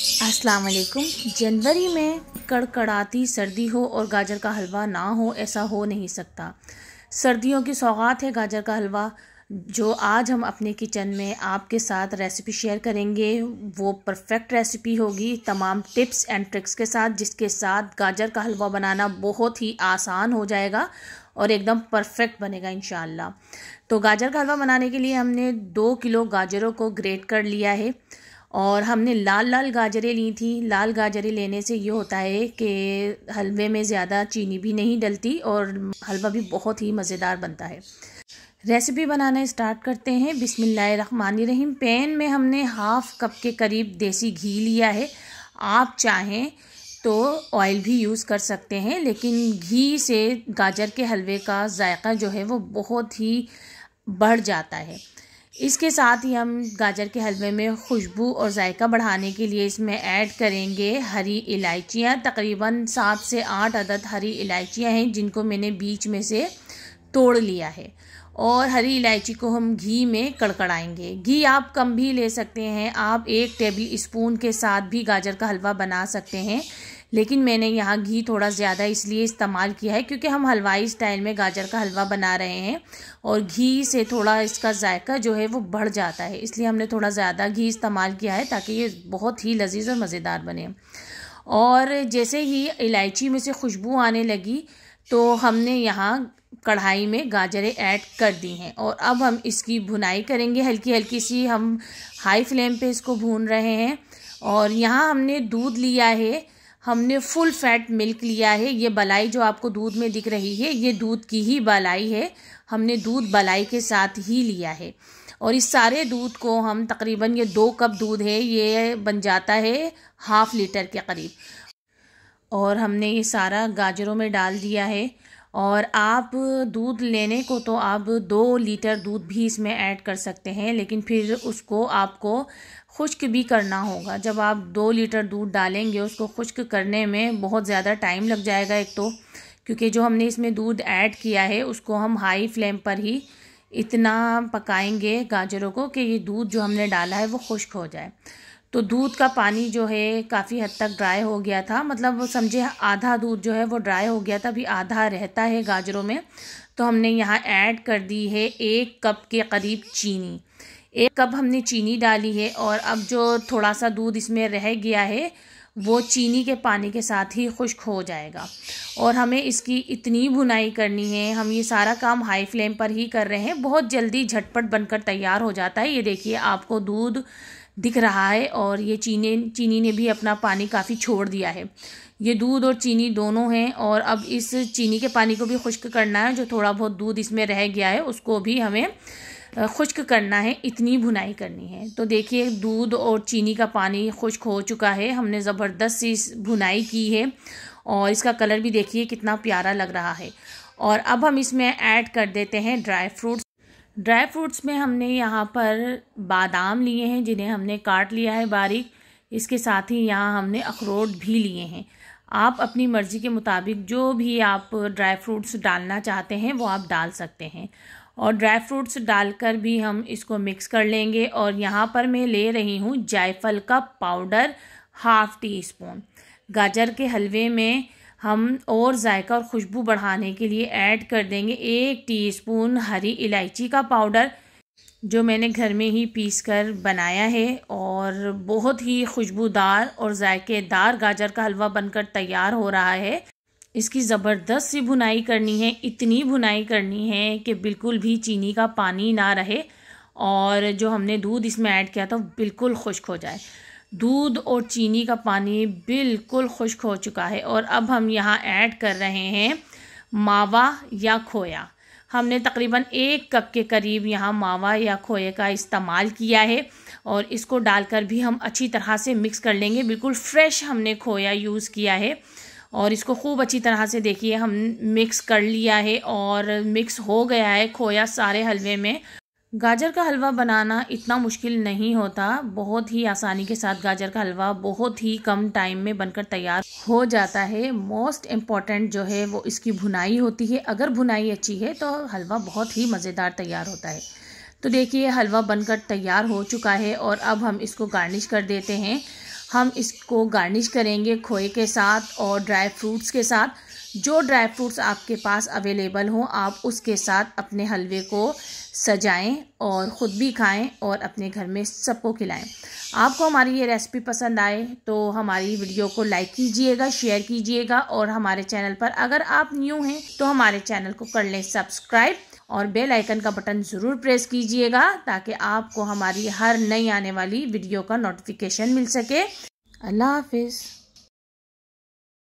अस्सलाम वालेकुम जनवरी में कड़कड़ाती सर्दी हो और गाजर का हलवा ना हो ऐसा हो नहीं सकता सर्दियों की सौगात है गाजर का हलवा जो आज हम अपने किचन में आपके साथ रेसिपी शेयर करेंगे वो परफेक्ट रेसिपी होगी तमाम टिप्स एंड ट्रिक्स के साथ जिसके साथ गाजर का हलवा बनाना बहुत ही आसान हो जाएगा और एकदम परफेक्ट बनेगा इन तो गाजर का हलवा बनाने के लिए हमने दो किलो गाजरों को ग्रेट कर लिया है और हमने लाल लाल गाजरें ली थी लाल गाजरें लेने से ये होता है कि हलवे में ज़्यादा चीनी भी नहीं डलती और हलवा भी बहुत ही मज़ेदार बनता है रेसिपी बनाना स्टार्ट करते हैं बिसमीम पैन में हमने हाफ़ कप के करीब देसी घी लिया है आप चाहें तो ऑयल भी यूज़ कर सकते हैं लेकिन घी से गाजर के हलवे का जायका जो है वो बहुत ही बढ़ जाता है इसके साथ ही हम गाजर के हलवे में खुशबू और जायका बढ़ाने के लिए इसमें ऐड करेंगे हरी इलायचियाँ तकरीबन सात से आठ अदद हरी इलायचियाँ हैं जिनको मैंने बीच में से तोड़ लिया है और हरी इलायची को हम घी में कड़कड़ाएंगे घी आप कम भी ले सकते हैं आप एक टेबल स्पून के साथ भी गाजर का हलवा बना सकते हैं लेकिन मैंने यहाँ घी थोड़ा ज़्यादा इसलिए इस्तेमाल किया है क्योंकि हम हलवाई स्टाइल में गाजर का हलवा बना रहे हैं और घी से थोड़ा इसका जायका जो है वो बढ़ जाता है इसलिए हमने थोड़ा ज़्यादा घी इस्तेमाल किया है ताकि ये बहुत ही लजीज और मज़ेदार बने और जैसे ही इलायची में से खुशबू आने लगी तो हमने यहाँ कढ़ाई में गाजरें ऐड कर दी हैं और अब हम इसकी भुनाई करेंगे हल्की हल्की सी हम हाई फ्लेम पे इसको भून रहे हैं और यहाँ हमने दूध लिया है हमने फुल फैट मिल्क लिया है ये बलाई जो आपको दूध में दिख रही है ये दूध की ही बलाई है हमने दूध बलाई के साथ ही लिया है और इस सारे दूध को हम तकरीबन ये दो कप दूध है ये बन जाता है हाफ़ लीटर के करीब और हमने ये सारा गाजरों में डाल दिया है और आप दूध लेने को तो आप दो लीटर दूध भी इसमें ऐड कर सकते हैं लेकिन फिर उसको आपको खुश्क भी करना होगा जब आप दो लीटर दूध डालेंगे उसको खुश्क करने में बहुत ज़्यादा टाइम लग जाएगा एक तो क्योंकि जो हमने इसमें दूध ऐड किया है उसको हम हाई फ्लेम पर ही इतना पकाएंगे गाजरों को कि ये दूध जो हमने डाला है वो खुश्क हो जाए तो दूध का पानी जो है काफ़ी हद तक ड्राई हो गया था मतलब समझे आधा दूध जो है वो ड्राई हो गया था अभी आधा रहता है गाजरों में तो हमने यहाँ ऐड कर दी है एक कप के करीब चीनी एक कप हमने चीनी डाली है और अब जो थोड़ा सा दूध इसमें रह गया है वो चीनी के पानी के साथ ही खुश्क हो जाएगा और हमें इसकी इतनी भुनाई करनी है हम ये सारा काम हाई फ्लेम पर ही कर रहे हैं बहुत जल्दी झटपट बनकर तैयार हो जाता है ये देखिए आपको दूध दिख रहा है और ये चीनी चीनी ने भी अपना पानी काफ़ी छोड़ दिया है ये दूध और चीनी दोनों हैं और अब इस चीनी के पानी को भी खुश्क करना है जो थोड़ा बहुत दूध इसमें रह गया है उसको भी हमें खुश्क करना है इतनी भुनाई करनी है तो देखिए दूध और चीनी का पानी खुश्क हो चुका है हमने ज़बरदस्त सी भुनाई की है और इसका कलर भी देखिए कितना प्यारा लग रहा है और अब हम इसमें ऐड कर देते हैं ड्राई फ्रूट्स ड्राई फ्रूट्स में हमने यहाँ पर बादाम लिए हैं जिन्हें हमने काट लिया है बारीक इसके साथ ही यहाँ हमने अखरोट भी लिए हैं आप अपनी मर्ज़ी के मुताबिक जो भी आप ड्राई फ्रूट्स डालना चाहते हैं वो आप डाल सकते हैं और ड्राई फ्रूट्स डालकर भी हम इसको मिक्स कर लेंगे और यहाँ पर मैं ले रही हूँ जायफल का पाउडर हाफ़ टी स्पून गाजर के हलवे में हम और जायका और खुशबू बढ़ाने के लिए ऐड कर देंगे एक टीस्पून हरी इलायची का पाउडर जो मैंने घर में ही पीस कर बनाया है और बहुत ही खुशबूदार और जायकेदार गाजर का हलवा बनकर तैयार हो रहा है इसकी ज़बरदस्त सी भुनाई करनी है इतनी भुनाई करनी है कि बिल्कुल भी चीनी का पानी ना रहे और जो हमने दूध इसमें ऐड किया था बिल्कुल खुश्क हो जाए दूध और चीनी का पानी बिल्कुल खुश्क हो चुका है और अब हम यहाँ ऐड कर रहे हैं मावा या खोया हमने तकरीबन एक कप के करीब यहाँ मावा या खोए का इस्तेमाल किया है और इसको डालकर भी हम अच्छी तरह से मिक्स कर लेंगे बिल्कुल फ्रेश हमने खोया यूज़ किया है और इसको खूब अच्छी तरह से देखिए हम मिक्स कर लिया है और मिक्स हो गया है खोया सारे हलवे में गाजर का हलवा बनाना इतना मुश्किल नहीं होता बहुत ही आसानी के साथ गाजर का हलवा बहुत ही कम टाइम में बनकर तैयार हो जाता है मोस्ट इम्पॉर्टेंट जो है वो इसकी भुनाई होती है अगर भुनाई अच्छी है तो हलवा बहुत ही मज़ेदार तैयार होता है तो देखिए हलवा बनकर तैयार हो चुका है और अब हम इसको गार्निश कर देते हैं हम इसको गार्निश करेंगे खोए के साथ और ड्राई फ्रूट्स के साथ जो ड्राई फ्रूट्स आपके पास अवेलेबल हो आप उसके साथ अपने हलवे को सजाएं और ख़ुद भी खाएं और अपने घर में सबको खिलाएं आपको हमारी ये रेसिपी पसंद आए तो हमारी वीडियो को लाइक कीजिएगा शेयर कीजिएगा और हमारे चैनल पर अगर आप न्यू हैं तो हमारे चैनल को कर लें सब्सक्राइब और बेल आइकन का बटन ज़रूर प्रेस कीजिएगा ताकि आपको हमारी हर नई आने वाली वीडियो का नोटिफिकेशन मिल सके अल्लाह हाफिज़